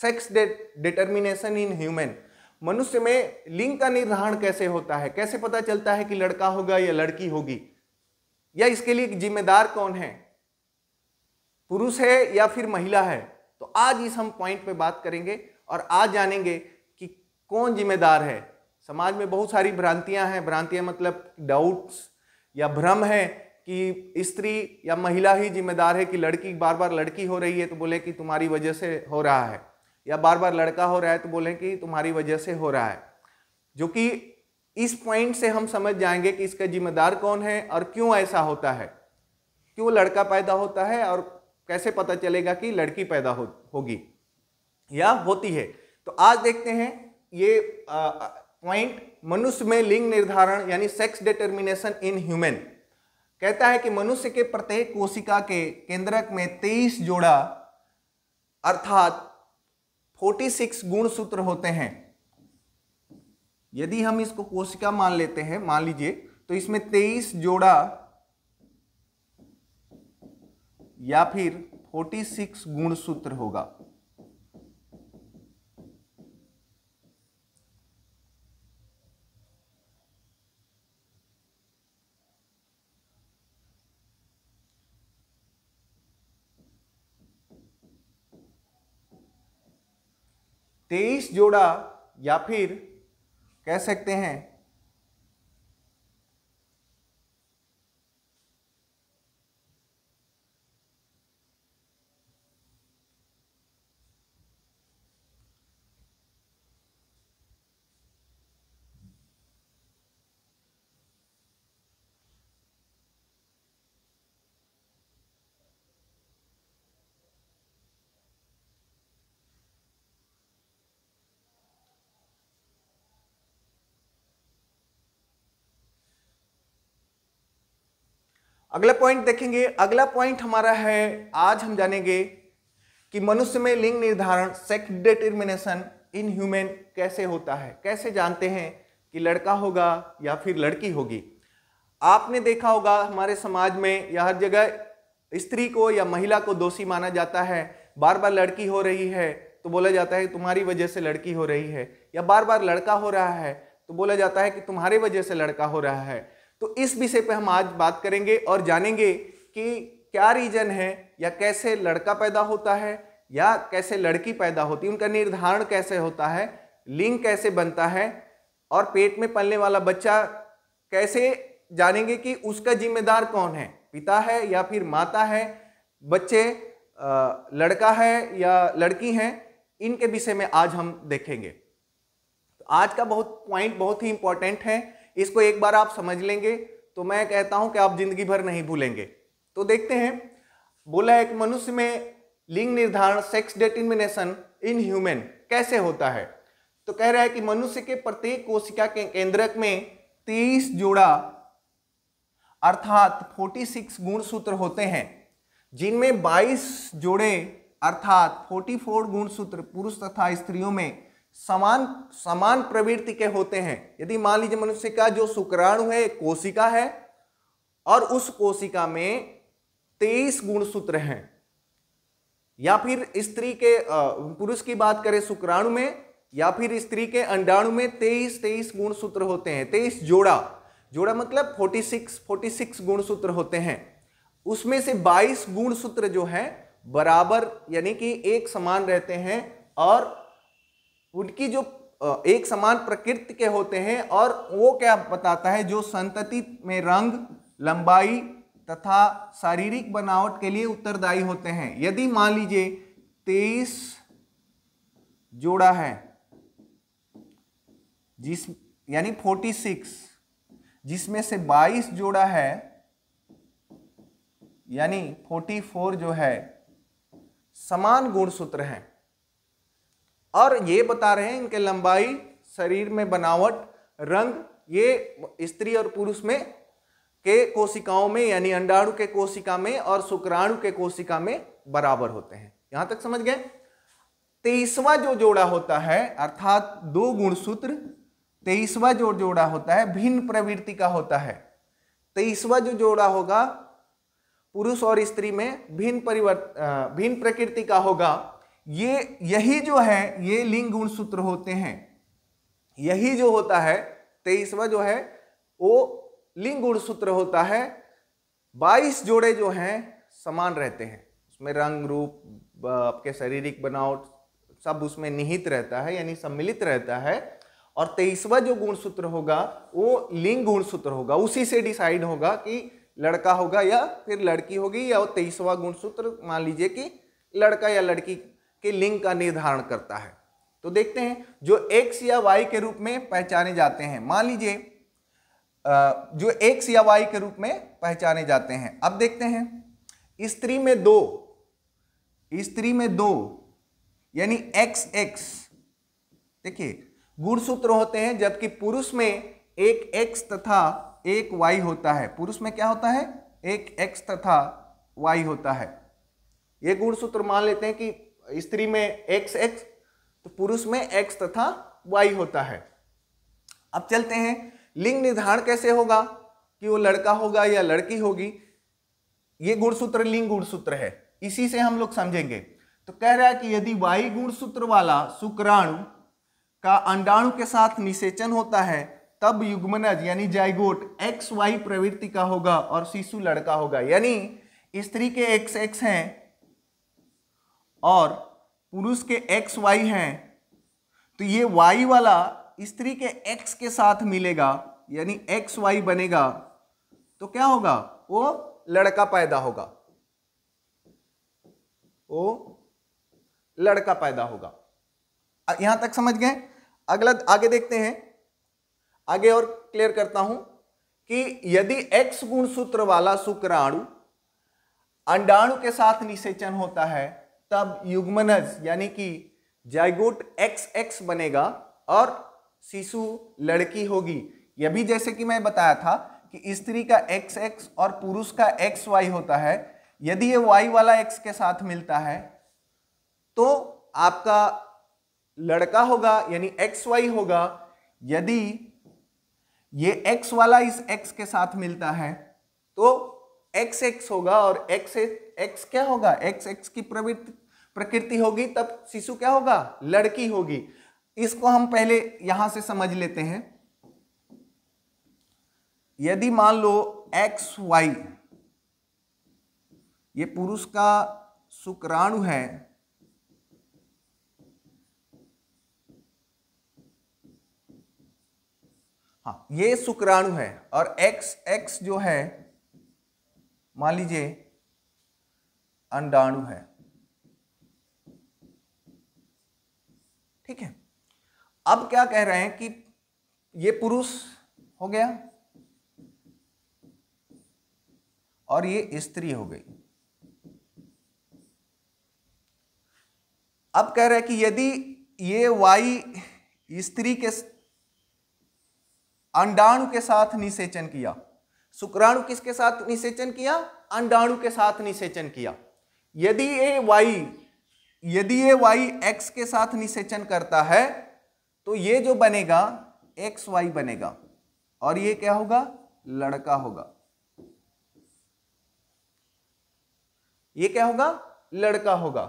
sex determination in human मनुष्य में लिंग का निर्धारण कैसे होता है कैसे पता चलता है कि लड़का होगा या लड़की होगी या इसके लिए जिम्मेदार कौन है पुरुष है या फिर महिला है तो आज इस हम पॉइंट पे बात करेंगे और आज जानेंगे कि कौन जिम्मेदार है समाज में बहुत सारी भ्रांतियां हैं भ्रांतियां मतलब डाउट्स या भ्रम है कि स्त्री या महिला ही जिम्मेदार है कि लड़की बार बार लड़की हो रही है तो बोले कि तुम्हारी वजह से हो रहा है या बार बार लड़का हो रहा है तो बोलें कि तुम्हारी वजह से हो रहा है जो कि इस पॉइंट से हम समझ जाएंगे कि इसका जिम्मेदार कौन है और क्यों ऐसा होता है क्यों लड़का पैदा होता है और कैसे पता चलेगा कि लड़की पैदा हो होगी या होती है तो आज देखते हैं ये पॉइंट मनुष्य में लिंग निर्धारण यानी सेक्स डिटर्मिनेशन इन ह्यूमन कहता है कि मनुष्य के प्रत्येक कोशिका के केंद्रक में तेईस जोड़ा अर्थात 46 गुण सूत्र होते हैं यदि हम इसको कोशिका मान लेते हैं मान लीजिए तो इसमें 23 जोड़ा या फिर 46 गुण सूत्र होगा तेईस जोड़ा या फिर कह सकते हैं अगला पॉइंट देखेंगे अगला पॉइंट हमारा है आज हम जानेंगे कि मनुष्य में लिंग निर्धारण सेक्स डिटर्मिनेशन इन ह्यूमन कैसे होता है कैसे जानते हैं कि लड़का होगा या फिर लड़की होगी आपने देखा होगा हमारे समाज में या हर जगह स्त्री को या महिला को दोषी माना जाता है बार बार लड़की हो रही है तो बोला जाता है तुम्हारी वजह से लड़की हो रही है या बार बार लड़का हो रहा है तो बोला जाता है कि तुम्हारी वजह से लड़का हो रहा है तो इस विषय पे हम आज बात करेंगे और जानेंगे कि क्या रीजन है या कैसे लड़का पैदा होता है या कैसे लड़की पैदा होती है उनका निर्धारण कैसे होता है लिंग कैसे बनता है और पेट में पलने वाला बच्चा कैसे जानेंगे कि उसका जिम्मेदार कौन है पिता है या फिर माता है बच्चे लड़का है या लड़की हैं इनके विषय में आज हम देखेंगे तो आज का बहुत पॉइंट बहुत ही इम्पॉर्टेंट है इसको एक बार आप समझ लेंगे तो मैं कहता हूं कि आप जिंदगी भर नहीं भूलेंगे तो देखते हैं बोला है कि मनुष्य में लिंग निर्धारण सेक्स डिटर्मिनेशन इन ह्यूमन कैसे होता है तो कह रहा है कि मनुष्य के प्रत्येक कोशिका के केंद्रक में तेईस जोड़ा अर्थात 46 गुण सूत्र होते हैं जिनमें बाईस जोड़े अर्थात 44 गुण सूत्र पुरुष तथा स्त्रियों में समान समान प्रवृत्ति के होते हैं यदि मान लीजिए मनुष्य का जो शुक्राणु है कोशिका है और उस कोशिका में तेईस गुणसूत्र हैं या फिर स्त्री के पुरुष की बात करें शुक्राणु में या फिर स्त्री के अंडाणु में तेईस तेईस गुण सूत्र होते हैं तेईस जोड़ा जोड़ा मतलब फोर्टी सिक्स फोर्टी सिक्स गुणसूत्र होते हैं उसमें से बाईस गुणसूत्र जो है बराबर यानी कि एक समान रहते हैं और उनकी जो एक समान प्रकृति के होते हैं और वो क्या बताता है जो संतति में रंग लंबाई तथा शारीरिक बनावट के लिए उत्तरदायी होते हैं यदि मान लीजिए तेईस जोड़ा है जिस यानी फोर्टी सिक्स जिसमें से बाईस जोड़ा है यानी फोर्टी फोर जो है समान गुणसूत्र हैं और ये बता रहे हैं इनके लंबाई शरीर में बनावट रंग ये स्त्री और पुरुष में के कोशिकाओं में यानी अंडाणु के कोशिका में और शुक्राणु के कोशिका में बराबर होते हैं यहां तक समझ गए तेईसवा जो जोड़ा होता है अर्थात दो गुणसूत्र तेईसवा जो जोड़ा होता है भिन्न प्रवृत्ति का होता है तेईसवा जो जोड़ा होगा पुरुष और स्त्री में भिन्न परिवर्त भिन्न प्रकृति का होगा ये यही जो है ये लिंग गुण सूत्र होते हैं यही जो होता है तेईसवा जो है वो लिंग गुण सूत्र होता है बाईस जोड़े जो हैं समान रहते हैं उसमें रंग रूप आपके शारीरिक बनावट सब उसमें निहित रहता है यानी सम्मिलित रहता है और तेईसवा जो गुण सूत्र होगा वो लिंग गुण सूत्र होगा उसी से डिसाइड होगा कि लड़का होगा या फिर लड़की होगी या वो तेईसवा गुण सूत्र मान लीजिए कि लड़का या लड़की के लिंग का निर्धारण करता है तो देखते हैं जो एक्स या वाई के रूप में पहचाने जाते हैं मान लीजिए जो एक्स या वाई के रूप में पहचाने जाते हैं अब देखते हैं स्त्री में दो स्त्री में दो यानी एक्स एक्स देखिए गुणसूत्र होते हैं जबकि पुरुष में एक एक्स तथा एक वाई होता है पुरुष में क्या होता है एक एक्स तथा वाई होता है ये गुणसूत्र मान लेते हैं कि स्त्री में एक्स एक्स तो पुरुष में एक्स तथा वाई होता है अब चलते हैं लिंग निर्धारण कैसे होगा कि वो लड़का होगा या लड़की होगी ये गुणसूत्र लिंग गुणसूत्र है इसी से हम लोग समझेंगे तो कह रहा है कि यदि वाई गुणसूत्र वाला शुक्राणु का अंडाणु के साथ निषेचन होता है तब युग्मनज यानी जाइगोट एक्स वाई प्रवृत्ति का होगा और शिशु लड़का होगा यानी स्त्री के एक्स एक्स हैं और पुरुष के एक्स वाई हैं तो ये वाई वाला स्त्री के एक्स के साथ मिलेगा यानी एक्स वाई बनेगा तो क्या होगा वो लड़का पैदा होगा वो लड़का पैदा होगा यहां तक समझ गए अगला आगे देखते हैं आगे और क्लियर करता हूं कि यदि एक्स गुण सूत्र वाला शुक्राणु अंडाणु के साथ निषेचन होता है तब युग्मनज यानी कि जायगोट एक्स एक्स बनेगा और शिशु लड़की होगी यह भी जैसे कि मैं बताया था कि स्त्री का एक्स एक्स और पुरुष का एक्स वाई होता है यदि ये वाई वाला एक्स के साथ मिलता है तो आपका लड़का होगा यानी एक्स वाई होगा यदि ये एक्स वाला इस एक्स के साथ मिलता है तो एक्स एक्स होगा और एक्स एक्स क्या होगा एक्स एक्स की प्रवृत्ति प्रकृति होगी तब शिशु क्या होगा लड़की होगी इसको हम पहले यहां से समझ लेते हैं यदि मान लो एक्स वाई ये पुरुष का शुक्राणु है हाँ ये शुक्राणु है और एक्स एक्स जो है मान लीजिए अंडाणु है ठीक है अब क्या कह रहे हैं कि ये पुरुष हो गया और ये स्त्री हो गई अब कह रहे हैं कि यदि ये वाई स्त्री के अंडाणु के साथ निषेचन किया शुक्राणु किसके साथ निषेचन किया अंडाणु के साथ निषेचन किया यदि ए वाई यदि ये वाई एक्स के साथ निषेचन करता है तो ये जो बनेगा एक्स वाई बनेगा और ये क्या होगा लड़का होगा ये क्या होगा लड़का होगा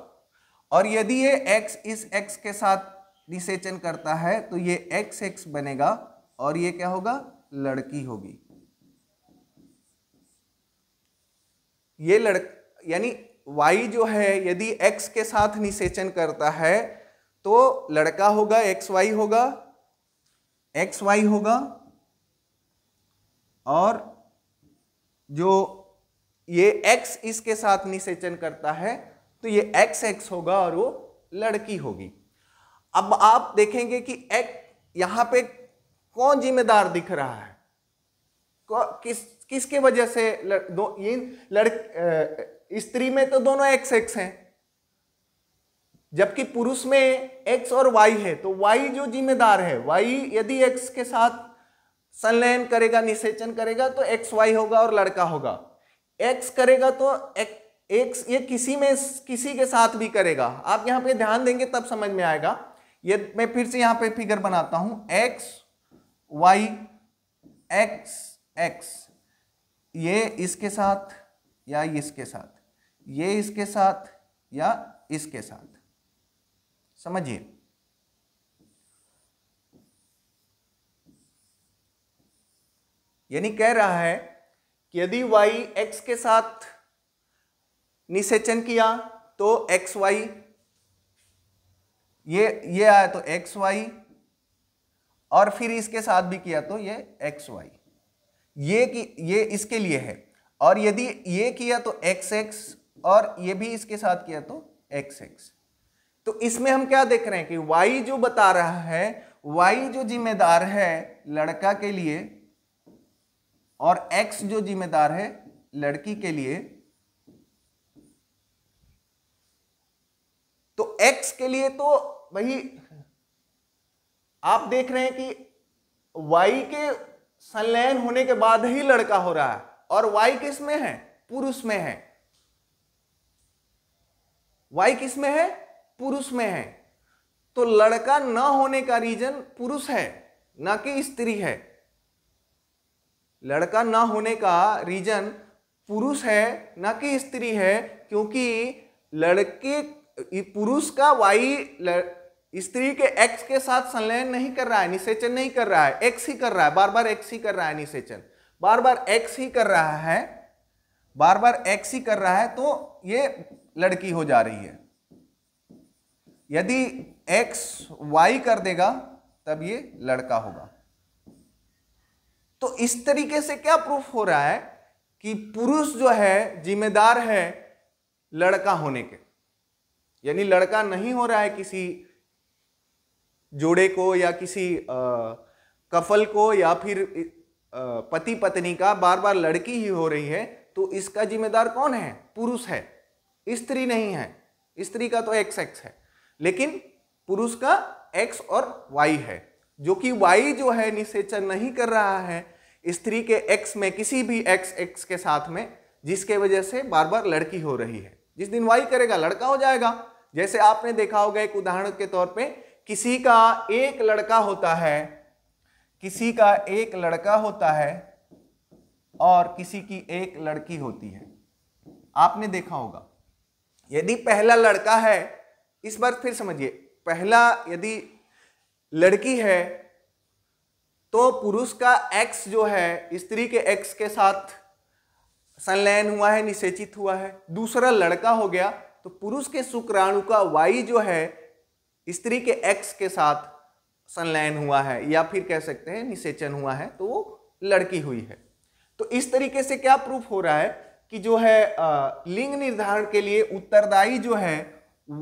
और यदि ये x इस x के साथ निषेचन करता है तो ये एक्स एक्स बनेगा और ये क्या होगा लड़की होगी ये लड़ यानी वाई जो है यदि एक्स के साथ निषेचन करता है तो लड़का होगा एक्स वाई होगा एक्स वाई होगा और जो ये एक्स इसके साथ निषेचन करता है तो ये एक्स एक्स होगा और वो लड़की होगी अब आप देखेंगे कि एक्स यहां पे कौन जिम्मेदार दिख रहा है किस किसके वजह से लड़, दो ये लड़ स्त्री में तो दोनों एक्स एक्स हैं जबकि पुरुष में एक्स और वाई है तो वाई जो जिम्मेदार है वाई यदि एक्स के साथ संलयन करेगा निषेचन करेगा तो एक्स वाई होगा और लड़का होगा एक्स करेगा तो एक, एक्स ये किसी में किसी के साथ भी करेगा आप यहाँ पे ध्यान देंगे तब समझ में आएगा ये मैं फिर से यहाँ पे फिगर बनाता हूँ एक्स वाई एक्स एक्स ये इसके साथ या इसके साथ ये इसके साथ या इसके साथ समझिए यानी कह रहा है कि यदि y x के साथ निषेचन किया तो एक्स वाई ये ये आया तो एक्स वाई और फिर इसके साथ भी किया तो ये एक्स वाई ये कि ये इसके लिए है और यदि ये किया तो एक्स एक्स और ये भी इसके साथ किया तो एक्स एक्स तो इसमें हम क्या देख रहे हैं कि वाई जो बता रहा है वाई जो जिम्मेदार है लड़का के लिए और एक्स जो जिम्मेदार है लड़की के लिए तो एक्स के लिए तो वही आप देख रहे हैं कि वाई के संलयन होने के बाद ही लड़का हो रहा है और वाई किस में है पुरुष में है वाई किस में है पुरुष में है तो लड़का न होने का रीजन पुरुष है न कि स्त्री है लड़का न होने का रीजन पुरुष है न कि स्त्री है क्योंकि लड़के पुरुष का वाई स्त्री के एक्स के साथ संलयन नहीं कर रहा है निषेचन नहीं कर रहा है एक्स ही कर रहा है बार बार एक्स ही कर रहा है निषेचन बार बार एक्स ही कर रहा है बार बार एक्स ही कर रहा है तो ये लड़की हो जा रही है यदि एक्स वाई कर देगा तब ये लड़का होगा तो इस तरीके से क्या प्रूफ हो रहा है कि पुरुष जो है जिम्मेदार है लड़का होने के यानी लड़का नहीं हो रहा है किसी जोड़े को या किसी कफल को या फिर पति पत्नी का बार बार लड़की ही हो रही है तो इसका जिम्मेदार कौन है पुरुष है स्त्री नहीं है स्त्री का तो एक्स एक्स है लेकिन पुरुष का एक्स और वाई है जो कि वाई जो है निषेचन नहीं कर रहा है स्त्री के एक्स में किसी भी एक्स एक्स के साथ में जिसके वजह से बार बार लड़की हो रही है जिस दिन वाई करेगा लड़का हो जाएगा जैसे आपने देखा होगा एक उदाहरण के तौर पर किसी का एक लड़का होता है किसी का एक लड़का होता है और किसी की एक लड़की होती है आपने देखा होगा यदि पहला लड़का है इस बार फिर समझिए पहला यदि लड़की है तो पुरुष का एक्स जो है स्त्री के एक्स के साथ संलयन हुआ है निषेचित हुआ है दूसरा लड़का हो गया तो पुरुष के शुक्राणु का वाई जो है स्त्री के एक्स के साथ संलयन हुआ है या फिर कह सकते हैं निषेचन हुआ है तो वो लड़की हुई है तो इस तरीके से क्या प्रूफ हो रहा है कि जो है लिंग निर्धारण के लिए उत्तरदायी जो है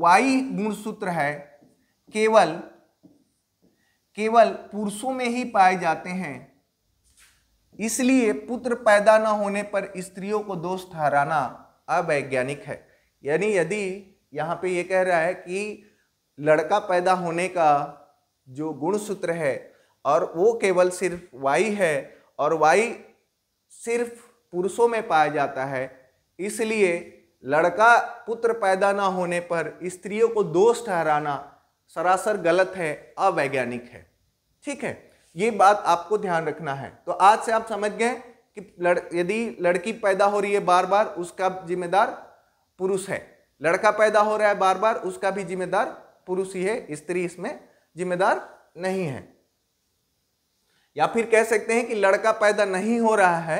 वाई गुणसूत्र है केवल केवल पुरुषों में ही पाए जाते हैं इसलिए पुत्र पैदा न होने पर स्त्रियों को दोष ठहराना अवैज्ञानिक है यानी यदि यहाँ पे ये यह कह रहा है कि लड़का पैदा होने का जो गुणसूत्र है और वो केवल सिर्फ वाई है और वाई सिर्फ पुरुषों में पाया जाता है इसलिए लड़का पुत्र पैदा ना होने पर स्त्रियों को दोष ठहराना सरासर गलत है अवैज्ञानिक है ठीक है ये बात आपको ध्यान रखना है तो आज से आप समझ गए कि लड़ यदि लड़की पैदा हो रही है बार बार उसका जिम्मेदार पुरुष है लड़का पैदा हो रहा है बार बार उसका भी जिम्मेदार पुरुष ही है स्त्री इसमें जिम्मेदार नहीं है या फिर कह सकते हैं कि लड़का पैदा नहीं हो रहा है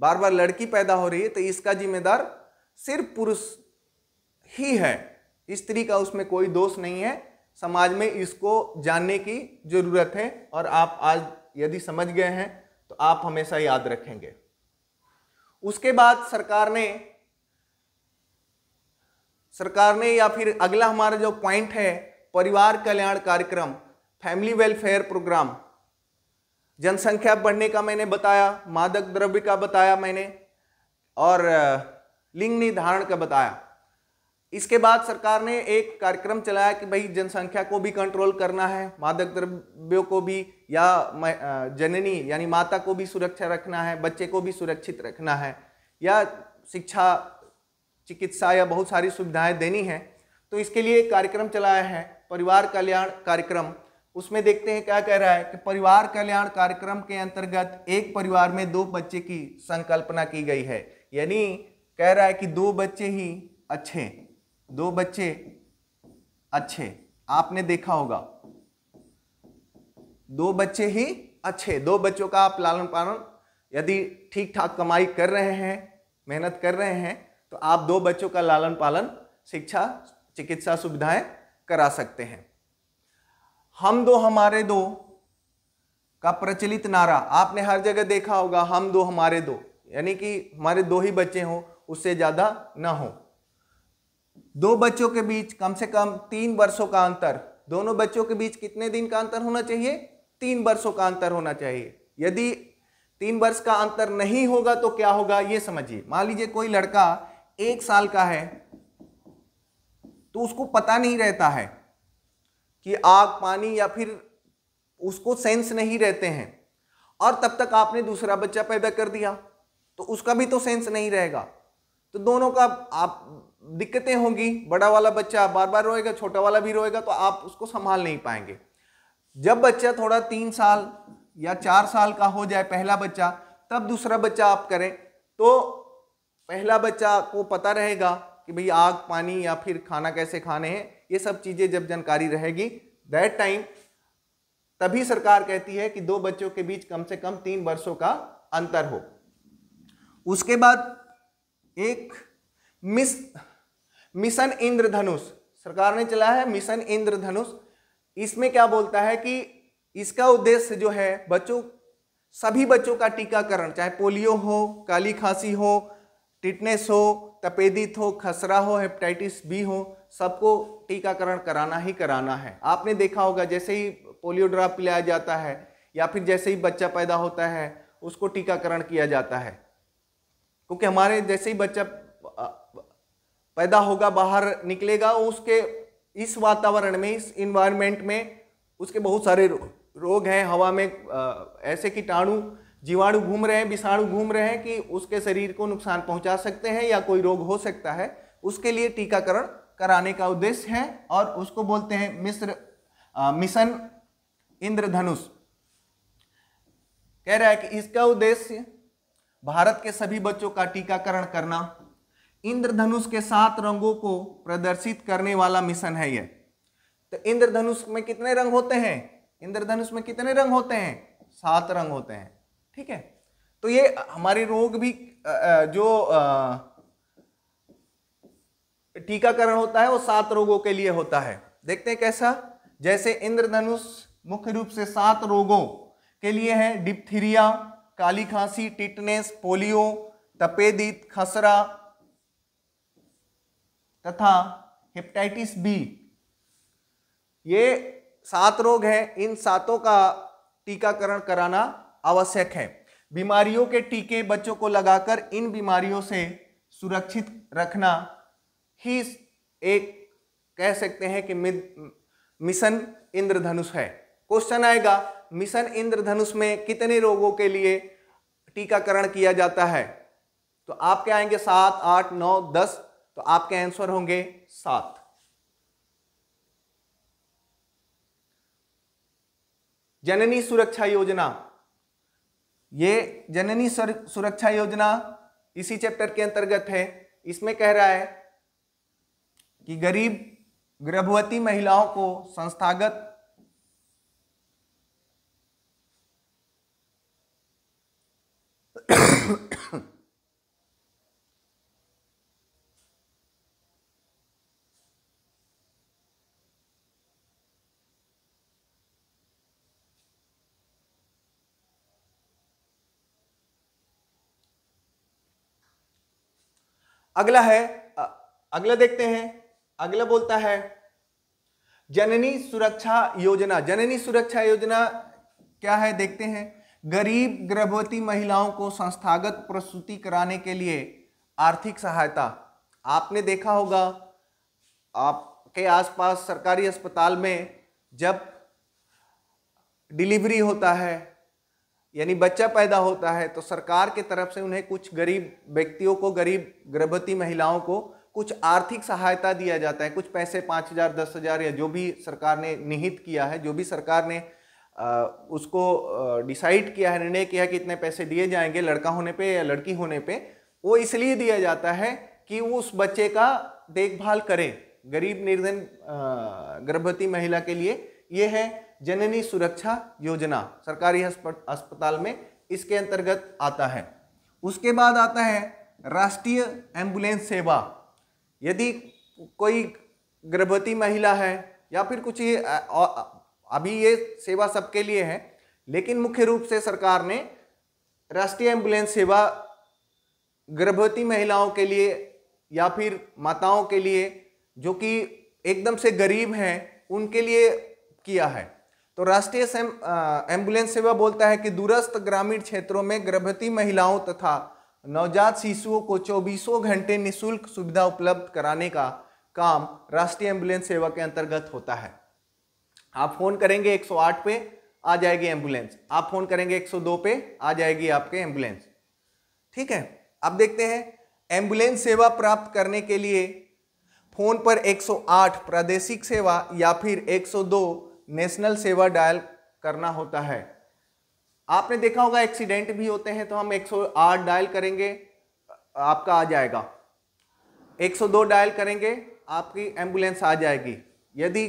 बार बार लड़की पैदा हो रही है तो इसका जिम्मेदार सिर्फ पुरुष ही है स्त्री का उसमें कोई दोष नहीं है समाज में इसको जानने की ज़रूरत है और आप आज यदि समझ गए हैं तो आप हमेशा याद रखेंगे उसके बाद सरकार ने सरकार ने या फिर अगला हमारा जो पॉइंट है परिवार कल्याण कार्यक्रम फैमिली वेलफेयर प्रोग्राम जनसंख्या बढ़ने का मैंने बताया मादक द्रव्य का बताया मैंने और लिंग निर्धारण का बताया इसके बाद सरकार ने एक कार्यक्रम चलाया कि भाई जनसंख्या को भी कंट्रोल करना है मादक द्रव्यों को भी या जननी यानी माता को भी सुरक्षा रखना है बच्चे को भी सुरक्षित रखना है या शिक्षा चिकित्सा या बहुत सारी सुविधाएं देनी है तो इसके लिए एक कार्यक्रम चलाया है परिवार कल्याण कार्यक्रम उसमें देखते हैं क्या कह रहा है कि परिवार कल्याण कार्यक्रम के अंतर्गत एक परिवार में दो बच्चे की संकल्पना की गई है यानी कह रहा है कि दो बच्चे ही अच्छे दो बच्चे अच्छे आपने देखा होगा दो बच्चे ही अच्छे दो बच्चों का आप लालन पालन यदि ठीक ठाक कमाई कर रहे हैं मेहनत कर रहे हैं तो आप दो बच्चों का लालन पालन शिक्षा चिकित्सा सुविधाएं करा सकते हैं हम दो हमारे दो का प्रचलित नारा आपने हर जगह देखा होगा हम दो हमारे दो यानी कि हमारे दो ही बच्चे हों उससे ज़्यादा ना हो दो बच्चों के बीच कम से कम तीन वर्षों का अंतर दोनों बच्चों के बीच कितने दिन का अंतर होना चाहिए तीन वर्षों का अंतर होना चाहिए यदि तीन वर्ष का अंतर नहीं होगा तो क्या होगा ये समझिए मान लीजिए कोई लड़का एक साल का है तो उसको पता नहीं रहता है कि आग पानी या फिर उसको सेंस नहीं रहते हैं और तब तक आपने दूसरा बच्चा पैदा कर दिया तो उसका भी तो सेंस नहीं रहेगा तो दोनों का आप दिक्कतें होंगी बड़ा वाला बच्चा बार बार रोएगा छोटा वाला भी रोएगा तो आप उसको संभाल नहीं पाएंगे जब बच्चा थोड़ा तीन साल या चार साल का हो जाए पहला बच्चा तब दूसरा बच्चा आप करें तो पहला बच्चा को पता रहेगा कि भाई आग पानी या फिर खाना कैसे खाने हैं ये सब चीज़ें जब जानकारी रहेगी दैट टाइम तभी सरकार कहती है कि दो बच्चों के बीच कम से कम तीन वर्षों का अंतर हो उसके बाद एक मिस मिशन इंद्रधनुष सरकार ने चलाया है मिशन इंद्रधनुष इसमें क्या बोलता है कि इसका उद्देश्य जो है बच्चों सभी बच्चों का टीकाकरण चाहे पोलियो हो काली खांसी हो टिटनेस हो तपेदित हो खसरा हो हेपेटाइटिस बी हो सबको टीकाकरण कराना ही कराना है आपने देखा होगा जैसे ही पोलियो ड्राप पिलाया जाता है या फिर जैसे ही बच्चा पैदा होता है उसको टीकाकरण किया जाता है क्योंकि हमारे जैसे ही बच्चा पैदा होगा बाहर निकलेगा उसके इस वातावरण में इस इन्वायरमेंट में उसके बहुत सारे रोग हैं हवा में ऐसे कीटाणु जीवाणु घूम रहे हैं विषाणु घूम रहे हैं कि उसके शरीर को नुकसान पहुंचा सकते हैं या कोई रोग हो सकता है उसके लिए टीकाकरण कराने का उद्देश्य है और उसको बोलते हैं मिस्र मिशन इंद्रधनुष कह रहा है कि इसका उद्देश्य भारत के सभी बच्चों का टीकाकरण करना इंद्रधनुष के सात रंगों को प्रदर्शित करने वाला मिशन है यह तो इंद्रधनुष में कितने रंग होते हैं इंद्रधनुष में कितने रंग होते हैं सात रंग होते हैं ठीक है तो ये हमारे रोग भी जो टीकाकरण होता है वो सात रोगों के लिए होता है देखते हैं कैसा जैसे इंद्रधनुष मुख्य रूप से सात रोगों के लिए है डिप्थीरिया काली खांसी टिटनेस पोलियो तपेदित खसरा तथा हेपेटाइटिस बी ये सात रोग हैं इन सातों का टीकाकरण कराना आवश्यक है बीमारियों के टीके बच्चों को लगाकर इन बीमारियों से सुरक्षित रखना ही एक कह सकते हैं कि मिशन इंद्रधनुष है क्वेश्चन आएगा मिशन इंद्रधनुष में कितने रोगों के लिए टीकाकरण किया जाता है तो आपके आएंगे सात आठ नौ दस तो आपके आंसर होंगे सात जननी सुरक्षा योजना ये जननी सुरक्षा योजना इसी चैप्टर के अंतर्गत है इसमें कह रहा है कि गरीब गर्भवती महिलाओं को संस्थागत अगला है अगला देखते हैं अगला बोलता है जननी सुरक्षा योजना जननी सुरक्षा योजना क्या है देखते हैं गरीब गर्भवती महिलाओं को संस्थागत प्रसूति कराने के लिए आर्थिक सहायता आपने देखा होगा आपके आसपास सरकारी अस्पताल में जब डिलीवरी होता है यानी बच्चा पैदा होता है तो सरकार के तरफ से उन्हें कुछ गरीब व्यक्तियों को गरीब गर्भवती महिलाओं को कुछ आर्थिक सहायता दिया जाता है कुछ पैसे पाँच हज़ार दस हज़ार या जो भी सरकार ने निहित किया है जो भी सरकार ने आ, उसको डिसाइड किया है निर्णय किया कि इतने पैसे दिए जाएंगे लड़का होने पे या लड़की होने पे वो इसलिए दिया जाता है कि वो उस बच्चे का देखभाल करें गरीब निर्धन गर्भवती महिला के लिए ये है जननी सुरक्षा योजना सरकारी अस्पताल में इसके अंतर्गत आता है उसके बाद आता है राष्ट्रीय एम्बुलेंस सेवा यदि कोई गर्भवती महिला है या फिर कुछ ये अभी ये सेवा सबके लिए है लेकिन मुख्य रूप से सरकार ने राष्ट्रीय एम्बुलेंस सेवा गर्भवती महिलाओं के लिए या फिर माताओं के लिए जो कि एकदम से गरीब हैं उनके लिए किया है तो राष्ट्रीय एम्बुलेंस सेवा बोलता है कि दूरस्थ ग्रामीण क्षेत्रों में गर्भवती महिलाओं तथा नवजात शिशुओं को चौबीसों घंटे निःशुल्क सुविधा उपलब्ध कराने का काम राष्ट्रीय एम्बुलेंस सेवा के अंतर्गत होता है आप फोन करेंगे 108 पे आ जाएगी एम्बुलेंस आप फोन करेंगे 102 पे आ जाएगी आपके एम्बुलेंस ठीक है अब देखते हैं एम्बुलेंस सेवा प्राप्त करने के लिए फोन पर 108 प्रादेशिक सेवा या फिर 102 नेशनल सेवा डायल करना होता है आपने देखा होगा एक्सीडेंट भी होते हैं तो हम 108 डायल करेंगे आपका आ जाएगा 102 डायल करेंगे आपकी एम्बुलेंस आ जाएगी यदि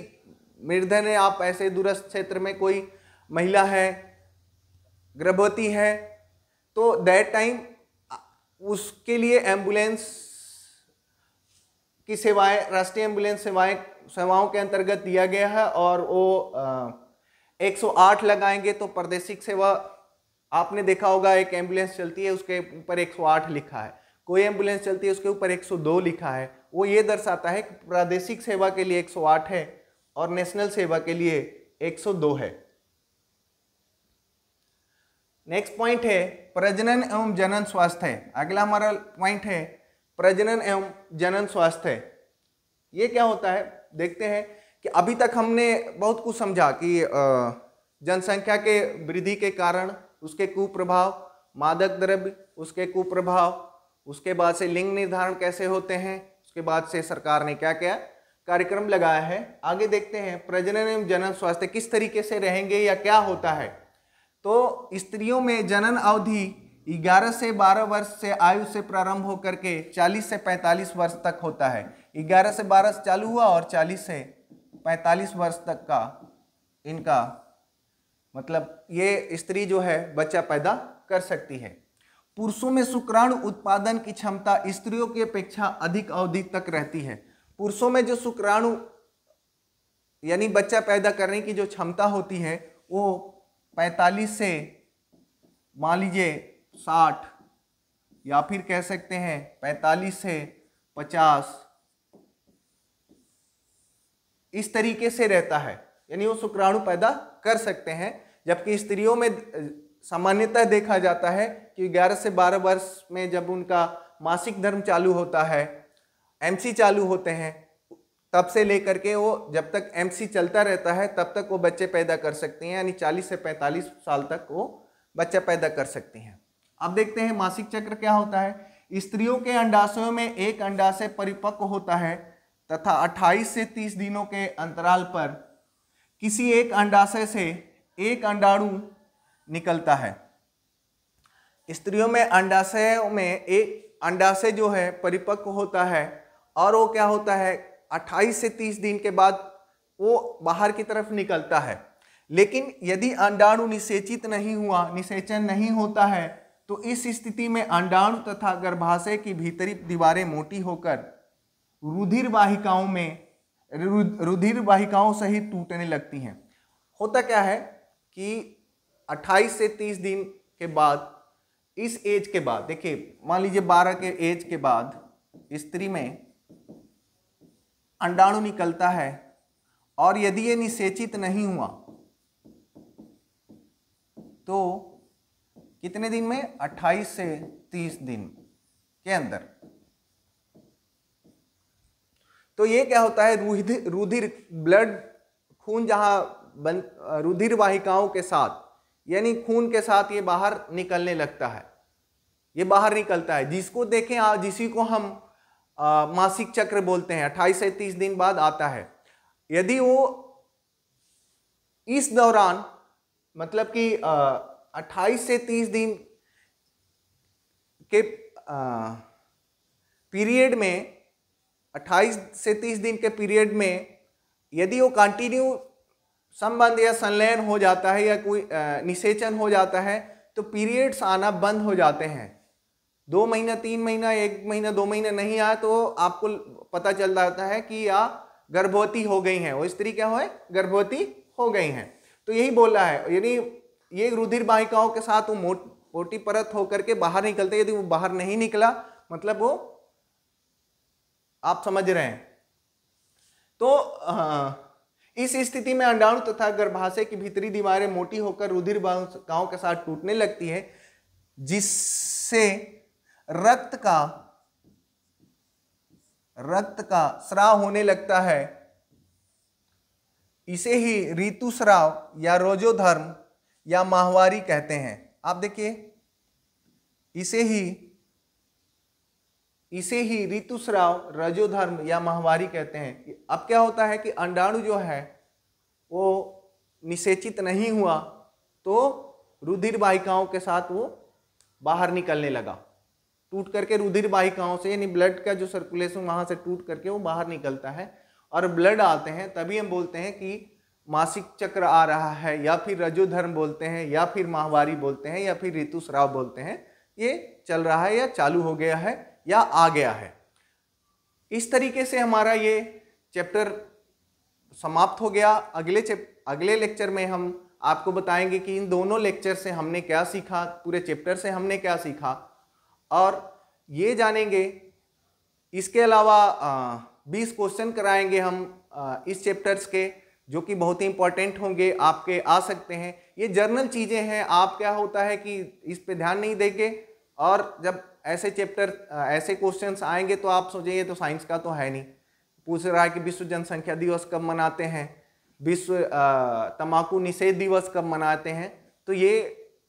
निर्धन है आप ऐसे दूरस्थ क्षेत्र में कोई महिला है गर्भवती है तो दैट टाइम उसके लिए एम्बुलेंस की सेवाएं राष्ट्रीय एम्बुलेंस सेवाएं सेवाओं के अंतर्गत दिया गया है और वो एक लगाएंगे तो प्रदेशिक सेवा आपने देखा होगा एक एम्बुलेंस चलती है उसके ऊपर 108 लिखा है कोई एम्बुलेंस चलती है उसके ऊपर 102 लिखा है वो ये दर्शाता है कि प्रादेशिक सेवा के लिए 108 है और नेशनल सेवा के लिए 102 है नेक्स्ट पॉइंट है प्रजनन एवं जनन स्वास्थ्य अगला हमारा पॉइंट है प्रजनन एवं जनन स्वास्थ्य ये क्या होता है देखते हैं कि अभी तक हमने बहुत कुछ समझा कि जनसंख्या के वृद्धि के कारण उसके कुप्रभाव मादक द्रव्य उसके कुप्रभाव उसके बाद से लिंग निर्धारण कैसे होते हैं उसके बाद से सरकार ने क्या क्या कार्यक्रम लगाया है आगे देखते हैं प्रजनन एवं जनन स्वास्थ्य किस तरीके से रहेंगे या क्या होता है तो स्त्रियों में जनन अवधि 11 से 12 वर्ष से आयु से प्रारंभ होकर के 40 से 45 वर्ष तक होता है 11 से 12 चालू हुआ और 40 से 45 वर्ष तक का इनका मतलब ये स्त्री जो है बच्चा पैदा कर सकती है पुरुषों में शुक्राणु उत्पादन की क्षमता स्त्रियों की अपेक्षा अधिक अवधि तक रहती है पुरुषों में जो शुक्राणु यानी बच्चा पैदा करने की जो क्षमता होती है वो 45 से मान लीजिए साठ या फिर कह सकते हैं पैंतालीस से पचास इस तरीके से रहता है यानी वो शुक्राणु पैदा कर सकते हैं जबकि स्त्रियों में सामान्यतः देखा जाता है कि 11 से 12 वर्ष में जब उनका मासिक धर्म चालू होता है एमसी चालू होते हैं तब से लेकर के वो जब तक एमसी चलता रहता है तब तक वो बच्चे पैदा कर सकती हैं यानी 40 से 45 साल तक वो बच्चा पैदा कर सकती हैं अब देखते हैं मासिक चक्र क्या होता है स्त्रियों के अंडाशयों में एक अंडाशय परिपक्व होता है तथा 28 से 30 दिनों के अंतराल पर किसी एक अंडाशय से एक अंडाणु निकलता है स्त्रियों में अंडाशय में एक अंडाशय जो है परिपक्व होता है और वो क्या होता है 28 से 30 दिन के बाद वो बाहर की तरफ निकलता है लेकिन यदि अंडाणु निषेचित नहीं हुआ निषेचन नहीं होता है तो इस स्थिति में अंडाणु तथा गर्भाशय की भीतरी दीवारें मोटी होकर रुधिर वाहिकाओं में रुधिर वाहिकाओं से ही टूटने लगती हैं होता क्या है कि 28 से 30 दिन के बाद इस एज के बाद देखिए मान लीजिए 12 के एज के बाद स्त्री में अंडाणु निकलता है और यदि ये निषेचित नहीं हुआ तो कितने दिन में 28 से 30 दिन के अंदर तो ये क्या होता है रुधिर रुधिर ब्लड खून जहां बन रुधिर वाहिकाओं के साथ यानी खून के साथ ये बाहर निकलने लगता है ये बाहर निकलता है जिसको देखें आप जिसी को हम आ, मासिक चक्र बोलते हैं 28 से 30 दिन बाद आता है यदि वो इस दौरान मतलब कि 28 से 30 दिन के पीरियड में 28 से 30 दिन के पीरियड में यदि वो कंटिन्यू संबंध या संलयन हो जाता है या कोई निषेचन हो जाता है तो पीरियड्स आना बंद हो जाते हैं दो महीना तीन महीना एक महीना दो महीना नहीं आया तो आपको पता चल जाता है कि या गर्भवती हो गई हैं वो स्त्री क्या हो गर्भवती हो गई हैं तो यही बोला है यानी ये रुधिर वाहिकाओं के साथ वो मोट मोटी परत होकर के बाहर निकलते यदि वो बाहर नहीं निकला मतलब वो आप समझ रहे हैं तो आ, इस स्थिति में अंडाणु तथा गर्भाशय की भीतरी दीवारें मोटी होकर रुधिर वाहिकाओं के साथ टूटने लगती है जिससे रक्त का रक्त का स्राव होने लगता है इसे ही ऋतु या रोजोधर्म या माहवारी कहते हैं आप देखिए इसे ही इसे ही ऋतुस्राव रजोधर्म या माहवारी कहते हैं अब क्या होता है कि अंडाणु जो है वो निषेचित नहीं हुआ तो रुधिर बाहिकाओं के साथ वो बाहर निकलने लगा टूट करके रुधिर बाहिकाओं से यानी ब्लड का जो सर्कुलेशन वहाँ से टूट करके वो बाहर निकलता है और ब्लड आते हैं तभी हम बोलते हैं कि मासिक चक्र आ रहा है या फिर रजोधर्म बोलते हैं या फिर माहवारी बोलते हैं या फिर ऋतुस्राव बोलते हैं ये चल रहा है या चालू हो गया है या आ गया है इस तरीके से हमारा ये चैप्टर समाप्त हो गया अगले अगले लेक्चर में हम आपको बताएंगे कि इन दोनों लेक्चर से हमने क्या सीखा पूरे चैप्टर से हमने क्या सीखा और ये जानेंगे इसके अलावा बीस क्वेश्चन कराएंगे हम आ, इस चैप्टर्स के जो कि बहुत ही इंपॉर्टेंट होंगे आपके आ सकते हैं ये जर्नल चीज़ें हैं आप क्या होता है कि इस पे ध्यान नहीं देंगे और जब ऐसे चैप्टर ऐसे क्वेश्चंस आएंगे तो आप सोचेंगे तो साइंस का तो है नहीं पूछ रहा है कि विश्व जनसंख्या दिवस कब मनाते हैं विश्व तम्बाकू निषेध दिवस कब मनाते हैं तो ये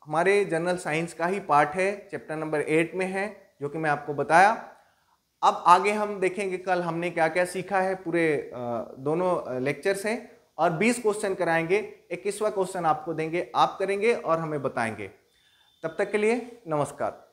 हमारे जनरल साइंस का ही पार्ट है चैप्टर नंबर एट में है जो कि मैं आपको बताया अब आगे हम देखेंगे कल हमने क्या क्या सीखा है पूरे दोनों लेक्चर से और 20 क्वेश्चन कराएंगे इक्कीसवा क्वेश्चन आपको देंगे आप करेंगे और हमें बताएंगे तब तक के लिए नमस्कार